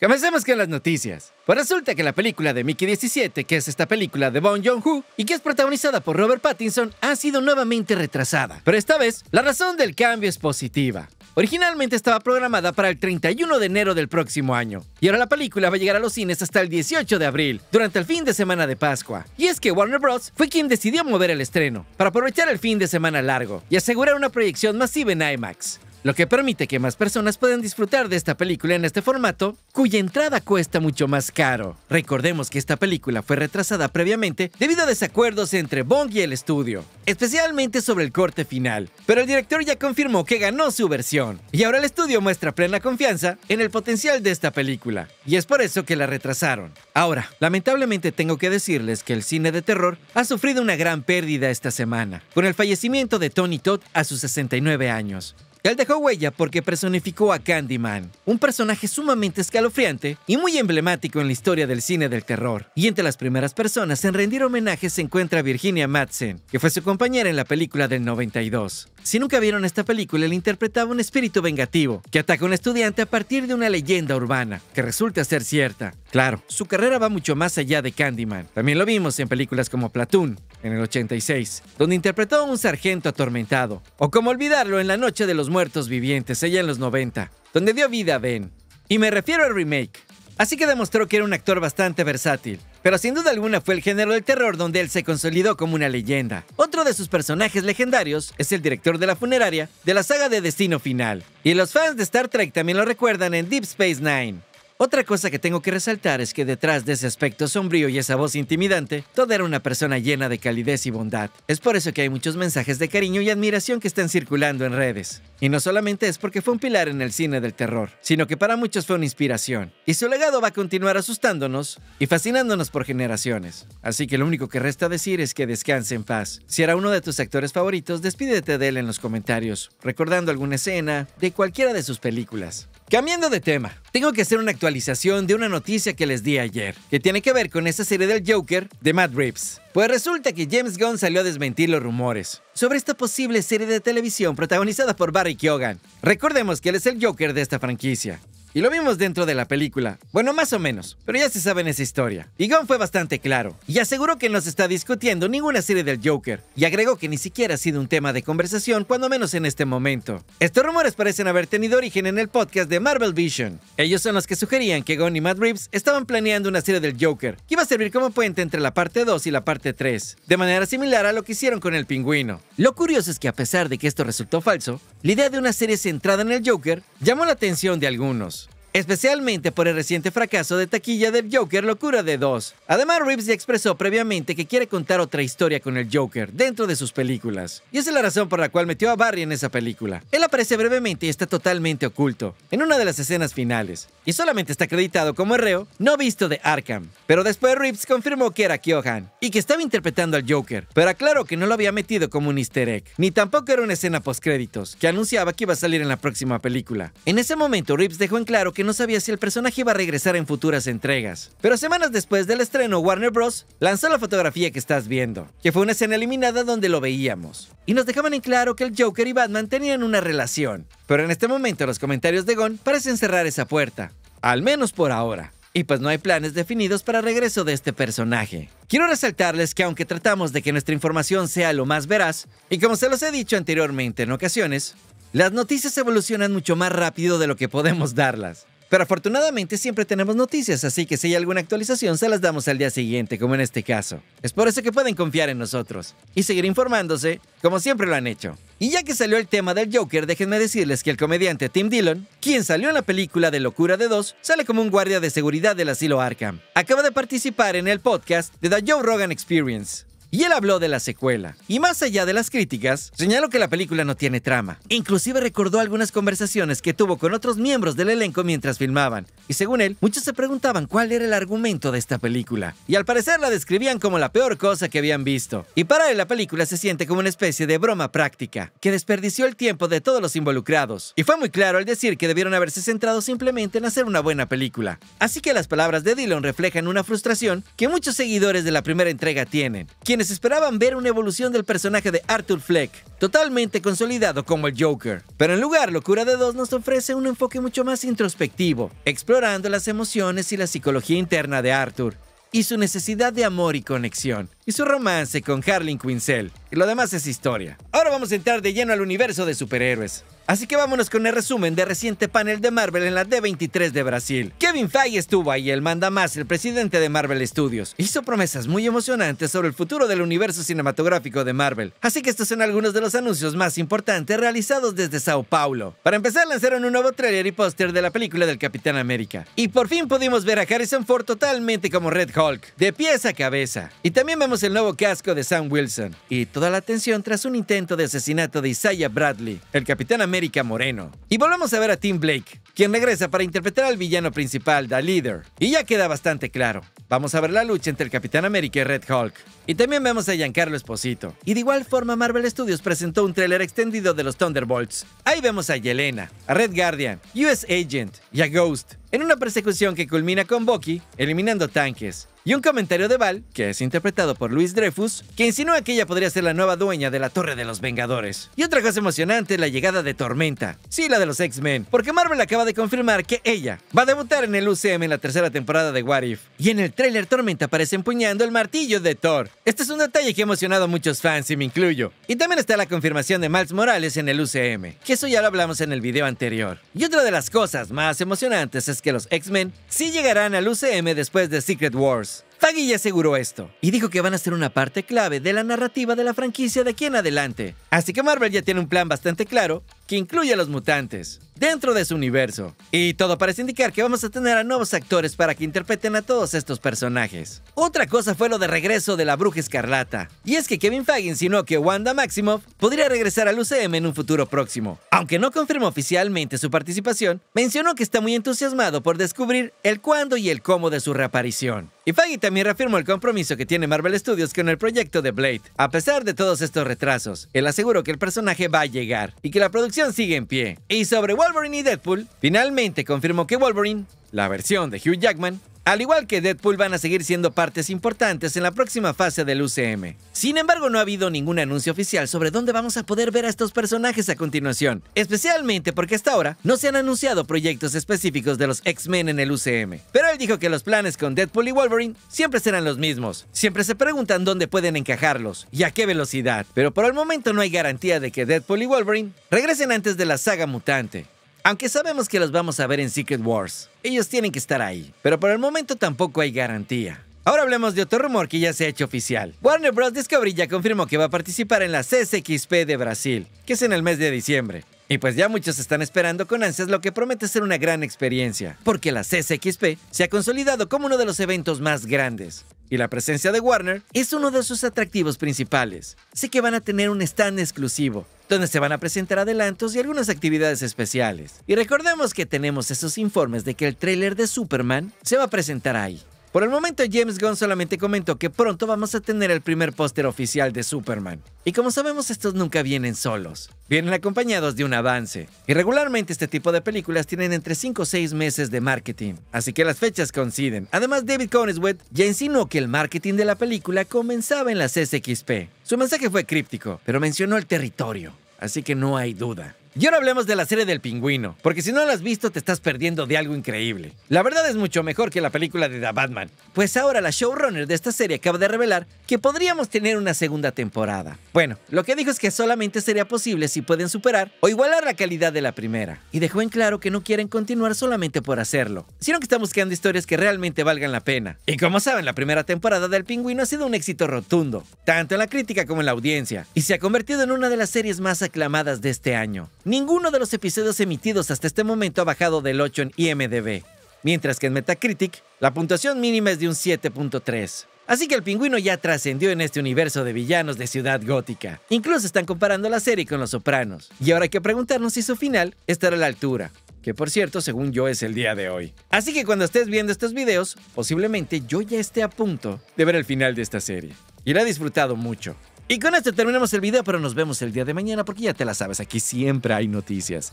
Comencemos con las noticias. Pues resulta que la película de Mickey 17, que es esta película de Bon Joon-ho y que es protagonizada por Robert Pattinson, ha sido nuevamente retrasada. Pero esta vez, la razón del cambio es positiva. Originalmente estaba programada para el 31 de enero del próximo año, y ahora la película va a llegar a los cines hasta el 18 de abril, durante el fin de semana de Pascua. Y es que Warner Bros. fue quien decidió mover el estreno, para aprovechar el fin de semana largo y asegurar una proyección masiva en IMAX lo que permite que más personas puedan disfrutar de esta película en este formato, cuya entrada cuesta mucho más caro. Recordemos que esta película fue retrasada previamente debido a desacuerdos entre Bong y el estudio, especialmente sobre el corte final, pero el director ya confirmó que ganó su versión, y ahora el estudio muestra plena confianza en el potencial de esta película, y es por eso que la retrasaron. Ahora, lamentablemente tengo que decirles que el cine de terror ha sufrido una gran pérdida esta semana, con el fallecimiento de Tony Todd a sus 69 años. Él dejó huella porque personificó a Candyman, un personaje sumamente escalofriante y muy emblemático en la historia del cine del terror. Y entre las primeras personas en rendir homenaje se encuentra Virginia Madsen, que fue su compañera en la película del 92. Si nunca vieron esta película, él interpretaba un espíritu vengativo que ataca a un estudiante a partir de una leyenda urbana, que resulta ser cierta. Claro, su carrera va mucho más allá de Candyman. También lo vimos en películas como Platoon, en el 86, donde interpretó a un sargento atormentado. O como olvidarlo en La Noche de los Muertos Vivientes, ella en los 90, donde dio vida a Ben. Y me refiero al remake. Así que demostró que era un actor bastante versátil, pero sin duda alguna fue el género del terror donde él se consolidó como una leyenda. Otro de sus personajes legendarios es el director de la funeraria de la saga de Destino Final, y los fans de Star Trek también lo recuerdan en Deep Space Nine. Otra cosa que tengo que resaltar es que detrás de ese aspecto sombrío y esa voz intimidante, toda era una persona llena de calidez y bondad. Es por eso que hay muchos mensajes de cariño y admiración que están circulando en redes. Y no solamente es porque fue un pilar en el cine del terror, sino que para muchos fue una inspiración. Y su legado va a continuar asustándonos y fascinándonos por generaciones. Así que lo único que resta decir es que descanse en paz. Si era uno de tus actores favoritos, despídete de él en los comentarios, recordando alguna escena de cualquiera de sus películas. Cambiando de tema, tengo que hacer una actualización de una noticia que les di ayer, que tiene que ver con esa serie del Joker de Matt Reeves. Pues resulta que James Gunn salió a desmentir los rumores sobre esta posible serie de televisión protagonizada por Barry Keoghan. Recordemos que él es el Joker de esta franquicia. Y lo vimos dentro de la película. Bueno, más o menos, pero ya se saben esa historia. Y Gunn fue bastante claro, y aseguró que no se está discutiendo ninguna serie del Joker, y agregó que ni siquiera ha sido un tema de conversación, cuando menos en este momento. Estos rumores parecen haber tenido origen en el podcast de Marvel Vision. Ellos son los que sugerían que Gunn y Matt Reeves estaban planeando una serie del Joker, que iba a servir como puente entre la parte 2 y la parte 3, de manera similar a lo que hicieron con el pingüino. Lo curioso es que a pesar de que esto resultó falso, la idea de una serie centrada en el Joker llamó la atención de algunos especialmente por el reciente fracaso de taquilla del Joker Locura de 2. Además, Reeves ya expresó previamente que quiere contar otra historia con el Joker dentro de sus películas, y esa es la razón por la cual metió a Barry en esa película. Él aparece brevemente y está totalmente oculto, en una de las escenas finales, y solamente está acreditado como reo no visto de Arkham. Pero después Reeves confirmó que era Kyohan, y que estaba interpretando al Joker, pero aclaró que no lo había metido como un easter egg, ni tampoco era una escena postcréditos, que anunciaba que iba a salir en la próxima película. En ese momento, Reeves dejó en claro que no sabía si el personaje iba a regresar en futuras entregas. Pero semanas después del estreno, Warner Bros. lanzó la fotografía que estás viendo, que fue una escena eliminada donde lo veíamos. Y nos dejaban en claro que el Joker y Batman tenían una relación. Pero en este momento los comentarios de Gon parecen cerrar esa puerta. Al menos por ahora. Y pues no hay planes definidos para el regreso de este personaje. Quiero resaltarles que aunque tratamos de que nuestra información sea lo más veraz, y como se los he dicho anteriormente en ocasiones, las noticias evolucionan mucho más rápido de lo que podemos darlas. Pero afortunadamente siempre tenemos noticias, así que si hay alguna actualización se las damos al día siguiente, como en este caso. Es por eso que pueden confiar en nosotros y seguir informándose como siempre lo han hecho. Y ya que salió el tema del Joker, déjenme decirles que el comediante Tim Dillon, quien salió en la película de Locura de Dos, sale como un guardia de seguridad del asilo Arkham. Acaba de participar en el podcast de The Joe Rogan Experience y él habló de la secuela. Y más allá de las críticas, señaló que la película no tiene trama. Inclusive recordó algunas conversaciones que tuvo con otros miembros del elenco mientras filmaban. Y según él, muchos se preguntaban cuál era el argumento de esta película. Y al parecer la describían como la peor cosa que habían visto. Y para él la película se siente como una especie de broma práctica, que desperdició el tiempo de todos los involucrados. Y fue muy claro al decir que debieron haberse centrado simplemente en hacer una buena película. Así que las palabras de Dylan reflejan una frustración que muchos seguidores de la primera entrega tienen esperaban ver una evolución del personaje de Arthur Fleck, totalmente consolidado como el Joker. Pero en lugar, Locura de Dos nos ofrece un enfoque mucho más introspectivo, explorando las emociones y la psicología interna de Arthur, y su necesidad de amor y conexión, y su romance con Harling Quinzel. Y lo demás es historia. Ahora vamos a entrar de lleno al universo de superhéroes. Así que vámonos con el resumen de reciente panel de Marvel en la D23 de Brasil. Kevin Feige estuvo ahí, el manda más, el presidente de Marvel Studios. Hizo promesas muy emocionantes sobre el futuro del universo cinematográfico de Marvel. Así que estos son algunos de los anuncios más importantes realizados desde Sao Paulo. Para empezar, lanzaron un nuevo tráiler y póster de la película del Capitán América. Y por fin pudimos ver a Harrison Ford totalmente como Red Hulk, de pies a cabeza. Y también vemos el nuevo casco de Sam Wilson. Y toda la atención tras un intento de asesinato de Isaiah Bradley. El Capitán América Moreno. Y volvemos a ver a Tim Blake, quien regresa para interpretar al villano principal, The Leader. Y ya queda bastante claro. Vamos a ver la lucha entre el Capitán América y Red Hulk. Y también vemos a Giancarlo Esposito. Y de igual forma, Marvel Studios presentó un tráiler extendido de los Thunderbolts. Ahí vemos a Yelena, a Red Guardian, US Agent y a Ghost en una persecución que culmina con Bucky eliminando tanques. Y un comentario de Val, que es interpretado por Luis Dreyfus, que insinúa que ella podría ser la nueva dueña de la Torre de los Vengadores. Y otra cosa emocionante es la llegada de Tormenta. Sí, la de los X-Men, porque Marvel acaba de confirmar que ella va a debutar en el UCM en la tercera temporada de What If. Y en el tráiler Tormenta aparece empuñando el martillo de Thor. Este es un detalle que ha emocionado a muchos fans y me incluyo. Y también está la confirmación de Miles Morales en el UCM, que eso ya lo hablamos en el video anterior. Y otra de las cosas más emocionantes es que los X-Men sí llegarán al UCM después de Secret Wars. Faggy ya aseguró esto y dijo que van a ser una parte clave de la narrativa de la franquicia de aquí en adelante. Así que Marvel ya tiene un plan bastante claro que incluye a los mutantes dentro de su universo. Y todo parece indicar que vamos a tener a nuevos actores para que interpreten a todos estos personajes. Otra cosa fue lo de regreso de la Bruja Escarlata, y es que Kevin Feige insinuó que Wanda Maximoff podría regresar al UCM en un futuro próximo. Aunque no confirmó oficialmente su participación, mencionó que está muy entusiasmado por descubrir el cuándo y el cómo de su reaparición. Y Feige también reafirmó el compromiso que tiene Marvel Studios con el proyecto de Blade. A pesar de todos estos retrasos, él aseguró que el personaje va a llegar y que la producción sigue en pie. Y sobre Wolverine y Deadpool finalmente confirmó que Wolverine, la versión de Hugh Jackman, al igual que Deadpool van a seguir siendo partes importantes en la próxima fase del UCM. Sin embargo, no ha habido ningún anuncio oficial sobre dónde vamos a poder ver a estos personajes a continuación, especialmente porque hasta ahora no se han anunciado proyectos específicos de los X-Men en el UCM. Pero él dijo que los planes con Deadpool y Wolverine siempre serán los mismos, siempre se preguntan dónde pueden encajarlos y a qué velocidad, pero por el momento no hay garantía de que Deadpool y Wolverine regresen antes de la saga mutante. Aunque sabemos que los vamos a ver en Secret Wars, ellos tienen que estar ahí. Pero por el momento tampoco hay garantía. Ahora hablemos de otro rumor que ya se ha hecho oficial. Warner Bros. Discovery ya confirmó que va a participar en la CSXP de Brasil, que es en el mes de diciembre. Y pues ya muchos están esperando con ansias lo que promete ser una gran experiencia, porque la CSXP se ha consolidado como uno de los eventos más grandes. Y la presencia de Warner es uno de sus atractivos principales. Sé que van a tener un stand exclusivo, donde se van a presentar adelantos y algunas actividades especiales. Y recordemos que tenemos esos informes de que el tráiler de Superman se va a presentar ahí. Por el momento, James Gunn solamente comentó que pronto vamos a tener el primer póster oficial de Superman. Y como sabemos, estos nunca vienen solos. Vienen acompañados de un avance. Y regularmente este tipo de películas tienen entre 5 o 6 meses de marketing. Así que las fechas coinciden. Además, David Coneswet ya insinuó que el marketing de la película comenzaba en las SXP. Su mensaje fue críptico, pero mencionó el territorio. Así que no hay duda. Y ahora hablemos de la serie del pingüino, porque si no la has visto te estás perdiendo de algo increíble. La verdad es mucho mejor que la película de The Batman, pues ahora la showrunner de esta serie acaba de revelar que podríamos tener una segunda temporada. Bueno, lo que dijo es que solamente sería posible si pueden superar o igualar la calidad de la primera, y dejó en claro que no quieren continuar solamente por hacerlo, sino que están buscando historias que realmente valgan la pena. Y como saben, la primera temporada del pingüino ha sido un éxito rotundo, tanto en la crítica como en la audiencia, y se ha convertido en una de las series más aclamadas de este año. Ninguno de los episodios emitidos hasta este momento ha bajado del 8 en IMDb, mientras que en Metacritic la puntuación mínima es de un 7.3. Así que el pingüino ya trascendió en este universo de villanos de ciudad gótica. Incluso están comparando la serie con Los Sopranos. Y ahora hay que preguntarnos si su final estará a la altura. Que por cierto, según yo, es el día de hoy. Así que cuando estés viendo estos videos, posiblemente yo ya esté a punto de ver el final de esta serie. Y la he disfrutado mucho. Y con esto terminamos el video, pero nos vemos el día de mañana porque ya te la sabes, aquí siempre hay noticias.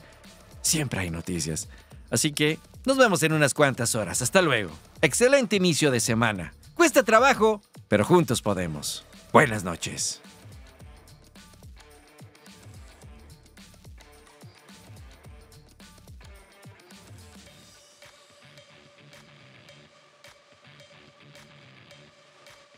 Siempre hay noticias. Así que nos vemos en unas cuantas horas. Hasta luego. Excelente inicio de semana. Cuesta trabajo, pero juntos podemos. Buenas noches.